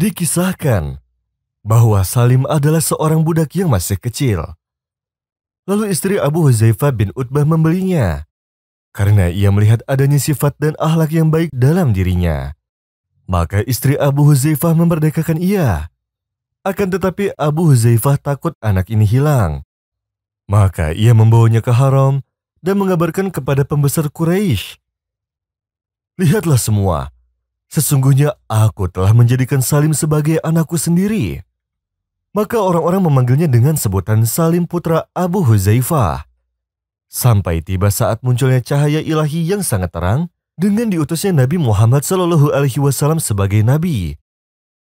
dikisahkan bahwa Salim adalah seorang budak yang masih kecil. Lalu istri Abu Huzaifah bin Utbah membelinya karena ia melihat adanya sifat dan ahlak yang baik dalam dirinya. Maka istri Abu Huzaifah memerdekakan ia. Akan tetapi Abu Huzaifah takut anak ini hilang. Maka ia membawanya ke haram dan mengabarkan kepada pembesar Quraisy. Lihatlah semua, Sesungguhnya aku telah menjadikan Salim sebagai anakku sendiri. Maka orang-orang memanggilnya dengan sebutan Salim putra Abu Huzaifah. Sampai tiba saat munculnya cahaya ilahi yang sangat terang dengan diutusnya Nabi Muhammad Shallallahu Alaihi Wasallam sebagai nabi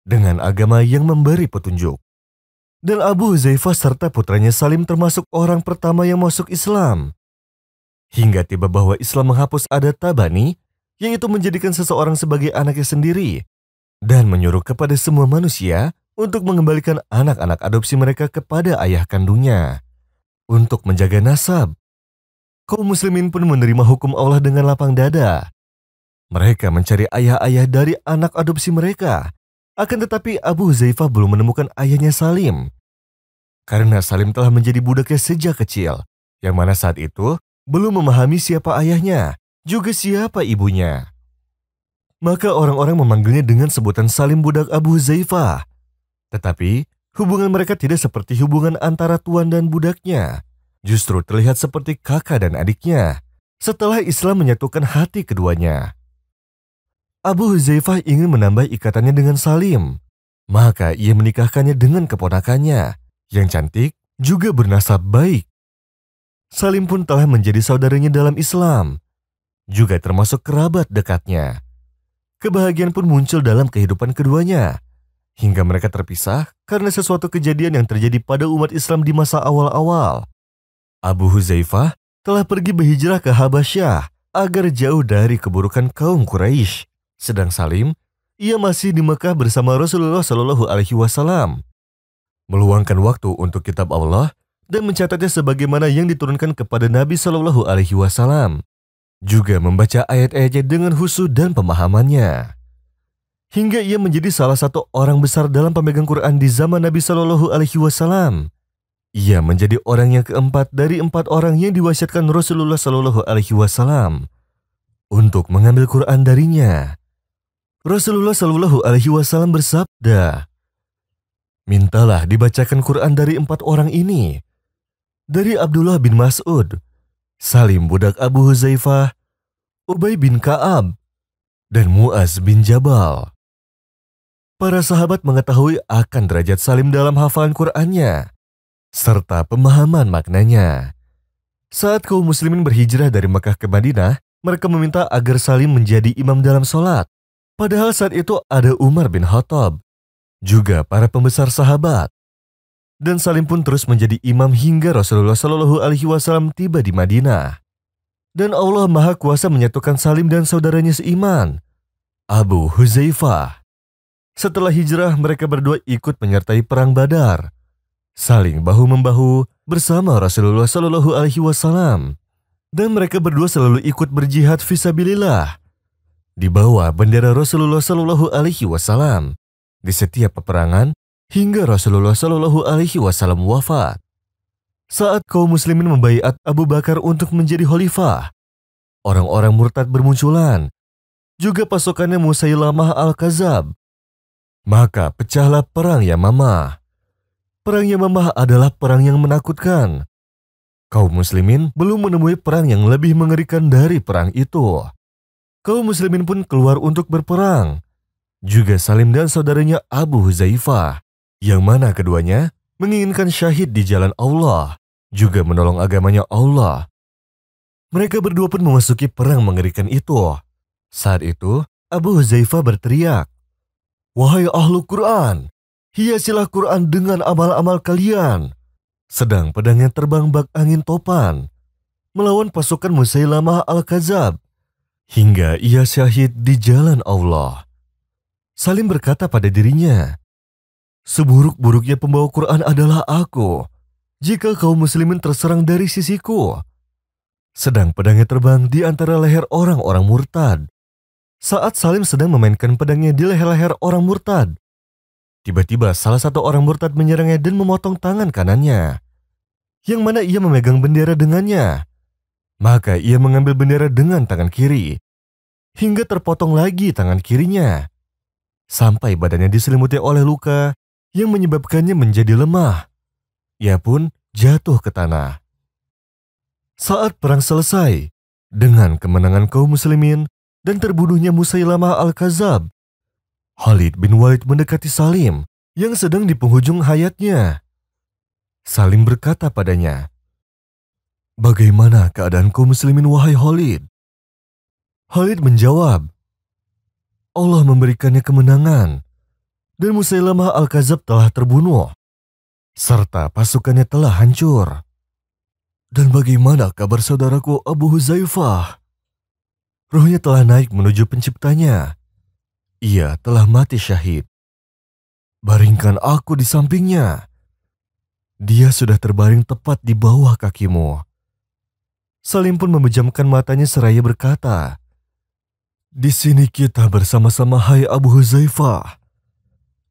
dengan agama yang memberi petunjuk. Dan Abu Huzaifah serta putranya Salim termasuk orang pertama yang masuk Islam. Hingga tiba bahwa Islam menghapus adat Tabani yaitu menjadikan seseorang sebagai anaknya sendiri dan menyuruh kepada semua manusia untuk mengembalikan anak-anak adopsi mereka kepada ayah kandungnya untuk menjaga nasab. Kaum muslimin pun menerima hukum Allah dengan lapang dada. Mereka mencari ayah-ayah dari anak adopsi mereka. Akan tetapi Abu Zaifah belum menemukan ayahnya Salim. Karena Salim telah menjadi budaknya sejak kecil, yang mana saat itu belum memahami siapa ayahnya juga siapa ibunya. Maka orang-orang memanggilnya dengan sebutan Salim budak Abu Zaifah. Tetapi hubungan mereka tidak seperti hubungan antara tuan dan budaknya. Justru terlihat seperti kakak dan adiknya setelah Islam menyatukan hati keduanya. Abu Huzaifah ingin menambah ikatannya dengan Salim, maka ia menikahkannya dengan keponakannya yang cantik juga bernasab baik. Salim pun telah menjadi saudaranya dalam Islam juga termasuk kerabat dekatnya. Kebahagiaan pun muncul dalam kehidupan keduanya, hingga mereka terpisah karena sesuatu kejadian yang terjadi pada umat Islam di masa awal-awal. Abu Huzaifah telah pergi berhijrah ke Habasyah agar jauh dari keburukan kaum Quraisy. Sedang Salim, ia masih di Mekah bersama Rasulullah Shallallahu Alaihi Wasallam. Meluangkan waktu untuk kitab Allah dan mencatatnya sebagaimana yang diturunkan kepada Nabi Shallallahu Alaihi Wasallam juga membaca ayat-ayatnya dengan husu dan pemahamannya. Hingga ia menjadi salah satu orang besar dalam pemegang Quran di zaman Nabi Shallallahu Alaihi Wasallam. Ia menjadi orang yang keempat dari empat orang yang diwasiatkan Rasulullah Shallallahu Alaihi Wasallam untuk mengambil Quran darinya. Rasulullah Shallallahu Alaihi Wasallam bersabda, "Mintalah dibacakan Quran dari empat orang ini." Dari Abdullah bin Mas'ud, Salim budak Abu Huzaifah, Ubay bin Ka'ab, dan Muaz bin Jabal. Para sahabat mengetahui akan derajat Salim dalam hafalan Qur'annya, serta pemahaman maknanya. Saat kaum muslimin berhijrah dari Mekah ke Madinah, mereka meminta agar Salim menjadi imam dalam sholat. Padahal saat itu ada Umar bin Khattab, juga para pembesar sahabat dan Salim pun terus menjadi imam hingga Rasulullah Shallallahu Alaihi Wasallam tiba di Madinah. Dan Allah Maha Kuasa menyatukan Salim dan saudaranya seiman, Abu Huzaifah. Setelah hijrah, mereka berdua ikut menyertai perang Badar, saling bahu membahu bersama Rasulullah Shallallahu Alaihi Wasallam, dan mereka berdua selalu ikut berjihad visabilillah di bawah bendera Rasulullah Shallallahu Alaihi Wasallam di setiap peperangan hingga Rasulullah Shallallahu Alaihi Wasallam wafat. Saat kaum muslimin membaiat Abu Bakar untuk menjadi khalifah, orang-orang murtad bermunculan, juga pasukannya Musailamah Al-Kazab. Maka pecahlah perang Yamamah. Perang Yamamah adalah perang yang menakutkan. Kaum muslimin belum menemui perang yang lebih mengerikan dari perang itu. Kaum muslimin pun keluar untuk berperang. Juga Salim dan saudaranya Abu Huzaifah yang mana keduanya menginginkan syahid di jalan Allah, juga menolong agamanya Allah. Mereka berdua pun memasuki perang mengerikan itu. Saat itu, Abu Huzaifah berteriak, Wahai ahlu Quran, hiasilah Quran dengan amal-amal kalian. Sedang pedangnya terbang bak angin topan, melawan pasukan Musailamah Al-Kazab, hingga ia syahid di jalan Allah. Salim berkata pada dirinya, Seburuk-buruknya pembawa Quran adalah aku. Jika kaum muslimin terserang dari sisiku, sedang pedangnya terbang di antara leher orang-orang murtad. Saat Salim sedang memainkan pedangnya di leher-leher orang murtad, tiba-tiba salah satu orang murtad menyerangnya dan memotong tangan kanannya, yang mana ia memegang bendera dengannya. Maka ia mengambil bendera dengan tangan kiri, hingga terpotong lagi tangan kirinya. Sampai badannya diselimuti oleh luka yang menyebabkannya menjadi lemah. Ia pun jatuh ke tanah. Saat perang selesai, dengan kemenangan kaum muslimin dan terbunuhnya Musailamah Al-Kazab, Khalid bin Walid mendekati Salim yang sedang di penghujung hayatnya. Salim berkata padanya, Bagaimana keadaan kaum muslimin wahai Khalid? Khalid menjawab, Allah memberikannya kemenangan dan Musailamah Al-Kazab telah terbunuh, serta pasukannya telah hancur. Dan bagaimana kabar saudaraku Abu Huzaifah? Rohnya telah naik menuju penciptanya. Ia telah mati syahid. Baringkan aku di sampingnya. Dia sudah terbaring tepat di bawah kakimu. Salim pun memejamkan matanya seraya berkata, di sini kita bersama-sama hai Abu Huzaifah.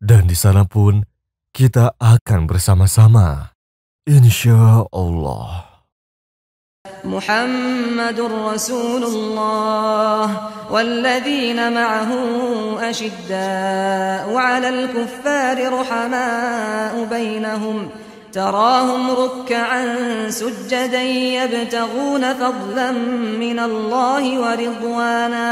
dan di sana pun kita akan bersama-sama. Insya Allah. محمد رسول الله والذين معه أشداء على الكفار رحماء بينهم تراهم ركعا سجدا يبتغون فضلا من الله ورضوانا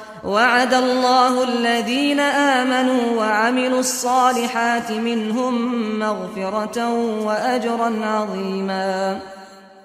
وعد الله الذين آمنوا وعملوا الصالحات منهم مغفرة وأجرا عظيماً